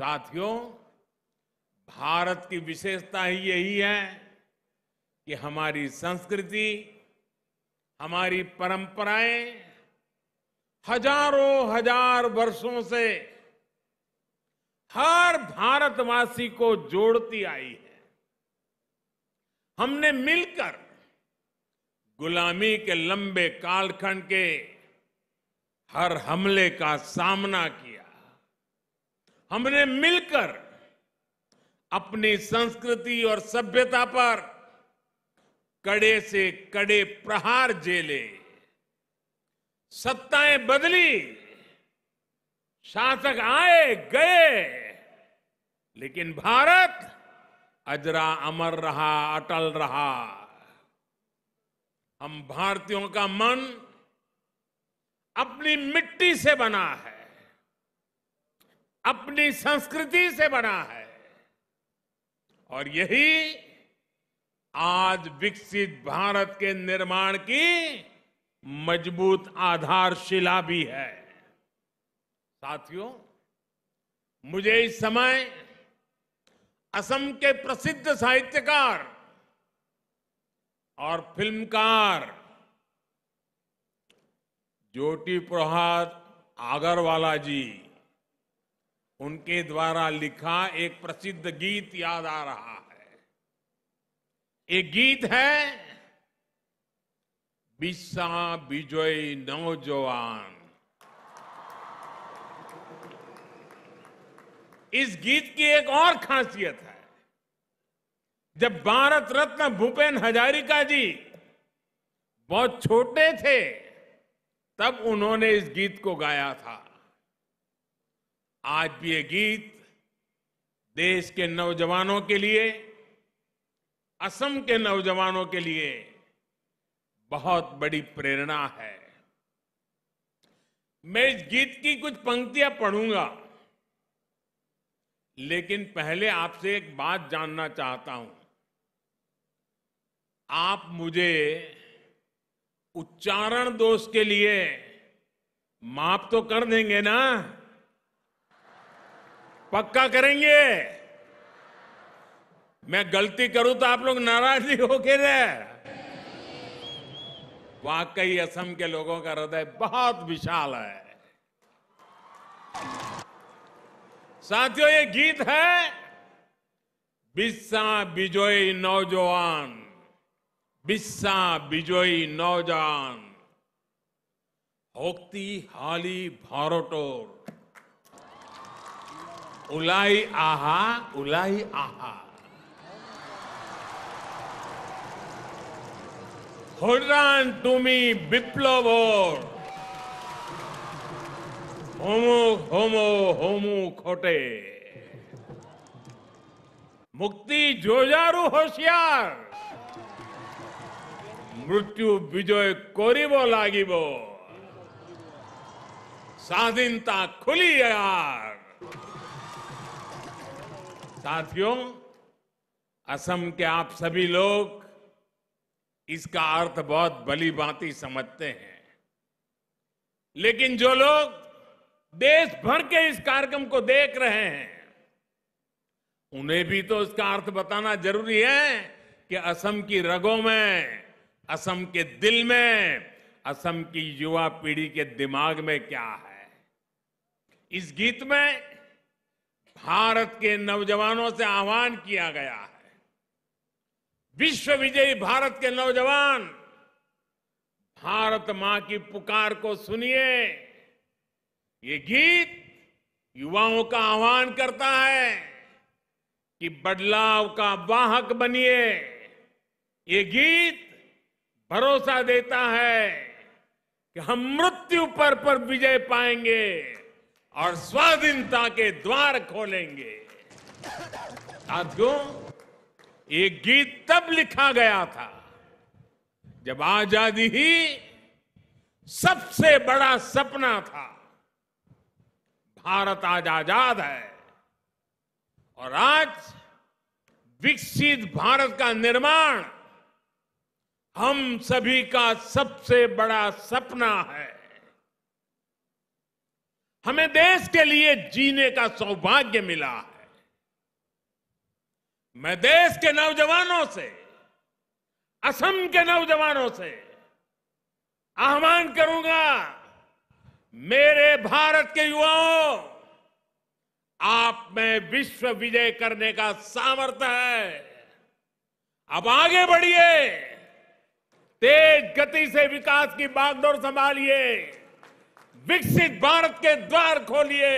साथियों भारत की विशेषता ही यही है कि हमारी संस्कृति हमारी परंपराएं हजारों हजार वर्षों से हर भारतवासी को जोड़ती आई है हमने मिलकर गुलामी के लंबे कालखंड के हर हमले का सामना किया हमने मिलकर अपनी संस्कृति और सभ्यता पर कड़े से कड़े प्रहार झेले सत्ताएं बदली शासक आए गए लेकिन भारत अजरा अमर रहा अटल रहा हम भारतीयों का मन अपनी मिट्टी से बना है अपनी संस्कृति से बना है और यही आज विकसित भारत के निर्माण की मजबूत आधारशिला भी है साथियों मुझे इस समय असम के प्रसिद्ध साहित्यकार और फिल्मकार ज्योति प्रहाद आगरवाला जी उनके द्वारा लिखा एक प्रसिद्ध गीत याद आ रहा है एक गीत है बिस्सा बिजोई नौजवान इस गीत की एक और खासियत है जब भारत रत्न भूपेन हजारिका जी बहुत छोटे थे तब उन्होंने इस गीत को गाया था आज भी ये गीत देश के नौजवानों के लिए असम के नौजवानों के लिए बहुत बड़ी प्रेरणा है मैं इस गीत की कुछ पंक्तियां पढ़ूंगा लेकिन पहले आपसे एक बात जानना चाहता हूं आप मुझे उच्चारण दोष के लिए माफ तो कर देंगे ना पक्का करेंगे मैं गलती करूं तो आप लोग नाराज ही हो गए वाकई असम के लोगों का हृदय बहुत विशाल है साथियों ये गीत है बिस्सा बिजोई नौजवान बिस्सा बिजोई नौजवान होती हाली भारोटोर উলাই আহা উলাই আহা হরান তুমি বিপ্লব হোমুক হোমো হোমু খটে মুক্তি যোজারু হুঁশিয়ার মৃত্যু বিজয় করিব লাগিব স্বাধীনতা খুলি খুলিয়ার साथियों असम के आप सभी लोग इसका अर्थ बहुत भली बाती समझते हैं लेकिन जो लोग देश भर के इस कार्यक्रम को देख रहे हैं उन्हें भी तो इसका अर्थ बताना जरूरी है कि असम की रगों में असम के दिल में असम की युवा पीढ़ी के दिमाग में क्या है इस गीत में भारत के नौजवानों से आह्वान किया गया है विश्व विजयी भारत के नौजवान भारत मां की पुकार को सुनिए ये गीत युवाओं का आह्वान करता है कि बदलाव का वाहक बनिए ये गीत भरोसा देता है कि हम मृत्यु पर पर विजय पाएंगे और स्वाधीनता के द्वार खोलेंगे साथियों ये गीत तब लिखा गया था जब आजादी ही सबसे बड़ा सपना था भारत आज आजाद है और आज विकसित भारत का निर्माण हम सभी का सबसे बड़ा सपना है हमें देश के लिए जीने का सौभाग्य मिला है मैं देश के नौजवानों से असम के नौजवानों से आह्वान करूंगा मेरे भारत के युवाओं आप में विश्व विजय करने का सामर्थ्य है अब आगे बढ़िए तेज गति से विकास की बागडोर संभालिए विकसित भारत के द्वार खोलिए